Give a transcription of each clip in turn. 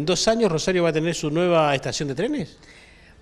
¿En dos años Rosario va a tener su nueva estación de trenes?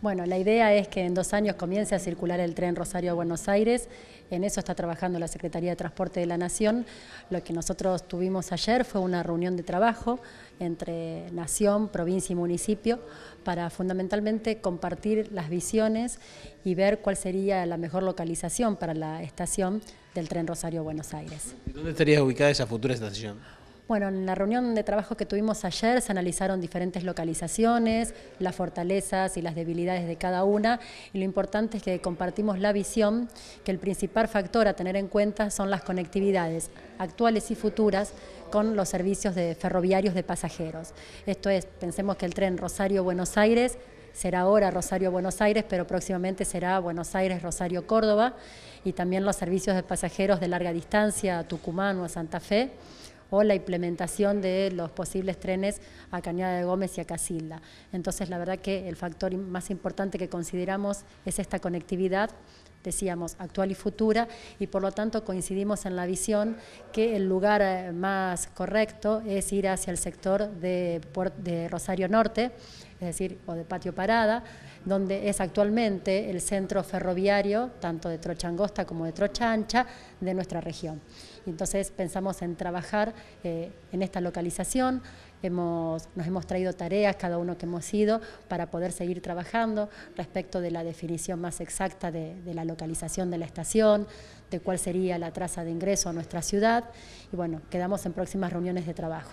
Bueno, la idea es que en dos años comience a circular el tren Rosario a Buenos Aires. En eso está trabajando la Secretaría de Transporte de la Nación. Lo que nosotros tuvimos ayer fue una reunión de trabajo entre Nación, provincia y municipio para fundamentalmente compartir las visiones y ver cuál sería la mejor localización para la estación del tren Rosario a Buenos Aires. ¿Dónde estaría ubicada esa futura estación? Bueno, en la reunión de trabajo que tuvimos ayer se analizaron diferentes localizaciones, las fortalezas y las debilidades de cada una y lo importante es que compartimos la visión que el principal factor a tener en cuenta son las conectividades actuales y futuras con los servicios de ferroviarios de pasajeros. Esto es, pensemos que el tren Rosario-Buenos Aires será ahora Rosario-Buenos Aires, pero próximamente será Buenos Aires-Rosario-Córdoba y también los servicios de pasajeros de larga distancia a Tucumán o a Santa Fe o la implementación de los posibles trenes a Cañada de Gómez y a Casilda. Entonces, la verdad que el factor más importante que consideramos es esta conectividad decíamos, actual y futura, y por lo tanto coincidimos en la visión que el lugar eh, más correcto es ir hacia el sector de, de Rosario Norte, es decir, o de Patio Parada, donde es actualmente el centro ferroviario, tanto de Trocha Angosta como de Trocha Ancha, de nuestra región. Y entonces pensamos en trabajar eh, en esta localización, nos hemos traído tareas, cada uno que hemos ido, para poder seguir trabajando respecto de la definición más exacta de la localización de la estación, de cuál sería la traza de ingreso a nuestra ciudad, y bueno, quedamos en próximas reuniones de trabajo.